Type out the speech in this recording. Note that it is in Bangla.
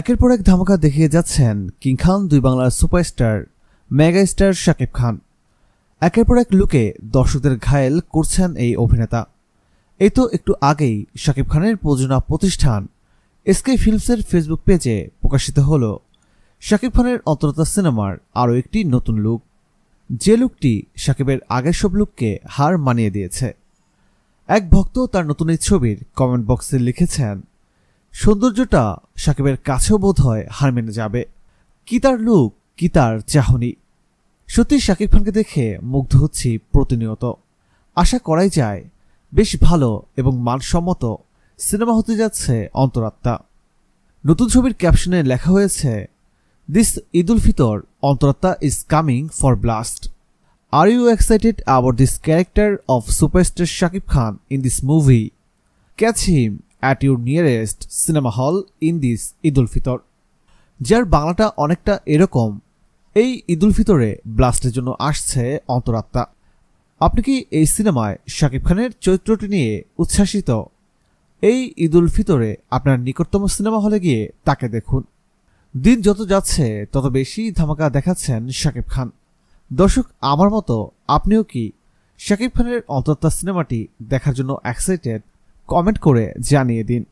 একের পর এক ধামাকা দেখিয়ে যাচ্ছেন কিং খান দুই বাংলার সুপারস্টার মেগাস্টার শাকিব খান একের পর এক লুকে দর্শকদের ঘায়েল করছেন এই অভিনেতা এই তো একটু আগেই শাকিব খানের প্রযোজনা প্রতিষ্ঠান এসকে ফিল্মসের ফেসবুক পেজে প্রকাশিত হল শাকিব খানের অন্তরতা সিনেমার আরও একটি নতুন লুক যে লুকটি শাকিবের আগের সব লুককে হার মানিয়ে দিয়েছে এক ভক্ত তার নতুন এই ছবির কমেন্ট বক্সে লিখেছেন সৌন্দর্যটা সাকিবের কাছেও বোধ হয় হার মেনে যাবে কি তার লুক কি তার চাহনি সত্যি শাকিব খানকে দেখে মুগ্ধ হচ্ছি প্রতিনিয়ত আশা করাই যায় বেশ ভালো এবং মানসম্মত সিনেমা হতে যাচ্ছে অন্তরাত্মা নতুন ছবির ক্যাপশনে লেখা হয়েছে this Eid ul Fitr Antaratma is coming for blast are you excited আবার this character of superstar Shakib Khan in this movie catch him at your nearest cinema hall in this Eid ul Fitr যার বাংলাটা অনেকটা এরকম এই ঈদুল ফিতরে ব্লাস্টের জন্য আসছে অন্তরাত্মা আপনি কি এই সিনেমায় শাকিব খানের চরিত্রটি নিয়ে উচ্ছ্বাসিত এই ঈদুল ফিতরে আপনার নিকটতম সিনেমা হলে গিয়ে তাকে দেখুন দিন যত যাচ্ছে তত বেশি ধামাকা দেখাচ্ছেন শাকিব খান দর্শক আমার মতো আপনিও কি শাকিব খানের অন্তরাত্মা সিনেমাটি দেখার জন্য এক্সাইটেড কমেন্ট করে জানিয়ে দিন